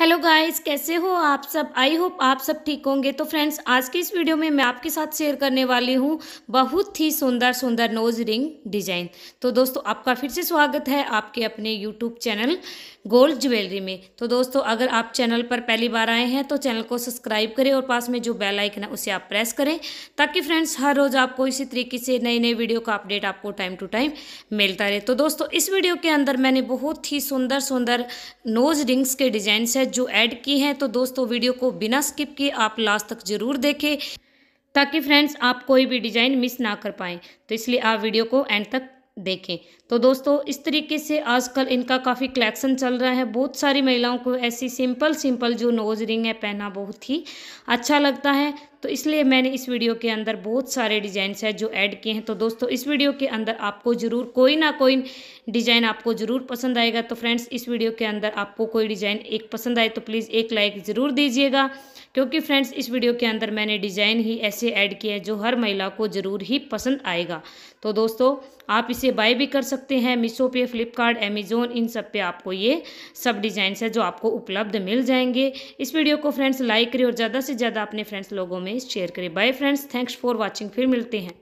hello guys कैसे हो आप सब आई होप आप सब ठीक होंगे तो फ्रेंड्स आज की इस वीडियो में मैं आपके साथ शेयर करने वाली हूँ बहुत ही सुंदर सुंदर नोज रिंग डिजाइन तो दोस्तों आपका फिर से स्वागत है आपके अपने यूट्यूब चैनल गोल्ड ज्वेलरी में तो दोस्तों अगर आप चैनल पर पहली बार आए हैं तो चैनल को सब्सक्राइब करें और पास में जो बेल आइकन है उसे आप प्रेस करें ताकि फ्रेंड्स हर रोज़ आपको इसी तरीके से नई नई वीडियो का अपडेट आपको टाइम टू टाइम मिलता रहे तो दोस्तों इस वीडियो के अंदर मैंने बहुत ही सुंदर सुंदर नोज रिंग्स के डिजाइन से है जो ऐड की हैं तो दोस्तों वीडियो को बिना स्किप किए आप लास्ट तक ज़रूर देखें ताकि फ्रेंड्स आप कोई भी डिज़ाइन मिस ना कर पाएँ तो इसलिए आप वीडियो को एंड तक देखें तो दोस्तों इस तरीके से आजकल इनका काफ़ी कलेक्शन चल रहा है बहुत सारी महिलाओं को ऐसी सिंपल सिंपल जो नोज रिंग है पहना बहुत ही अच्छा लगता है तो इसलिए मैंने इस वीडियो के अंदर बहुत सारे डिजाइन हैं जो ऐड किए हैं तो दोस्तों इस वीडियो के अंदर आपको ज़रूर कोई ना कोई डिज़ाइन आपको ज़रूर पसंद आएगा तो फ्रेंड्स इस वीडियो के अंदर आपको कोई डिज़ाइन एक पसंद आए तो प्लीज़ एक लाइक ज़रूर दीजिएगा क्योंकि फ्रेंड्स इस वीडियो के अंदर मैंने डिज़ाइन ही ऐसे ऐड किया है जो हर महिला को ज़रूर ही पसंद आएगा तो दोस्तों आप इसे बाय भी कर सकते हैं मीशो पे फ्लिपकार्ट अमेजोन इन सब पे आपको ये सब डिजाइन है जो आपको उपलब्ध मिल जाएंगे इस वीडियो को फ्रेंड्स लाइक करिए और ज़्यादा से ज़्यादा अपने फ्रेंड्स लोगों में में शेयर करें bye friends thanks for watching फिर मिलते हैं